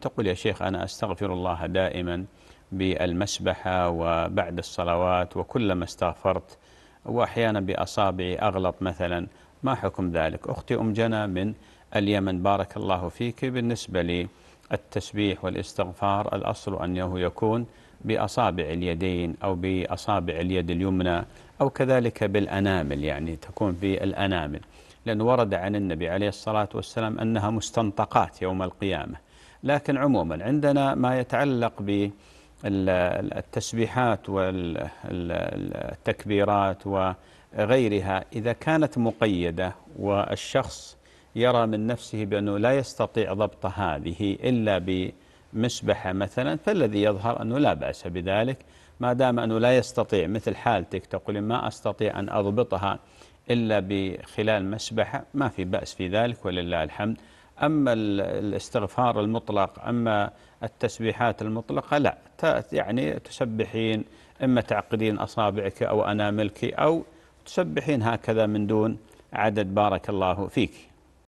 تقول يا شيخ أنا أستغفر الله دائما بالمسبحة وبعد الصلوات وكلما استغفرت وأحيانا بأصابعي أغلط مثلا ما حكم ذلك أختي أم جنى من اليمن بارك الله فيك بالنسبة للتسبيح والاستغفار الأصل أنه يكون بأصابع اليدين أو بأصابع اليد اليمنى أو كذلك بالأنامل يعني تكون بالأنامل لأن ورد عن النبي عليه الصلاة والسلام أنها مستنطقات يوم القيامة لكن عموما عندنا ما يتعلق بالتسبيحات والتكبيرات وغيرها إذا كانت مقيدة والشخص يرى من نفسه بأنه لا يستطيع ضبط هذه إلا بمسبحة مثلا فالذي يظهر أنه لا بأس بذلك ما دام أنه لا يستطيع مثل حالتك تقول ما أستطيع أن أضبطها إلا بخلال مسبحة ما في بأس في ذلك ولله الحمد أما الاستغفار المطلق أما التسبيحات المطلقة لا يعني تسبحين إما تعقدين أصابعك أو أناملك أو تسبحين هكذا من دون عدد بارك الله فيك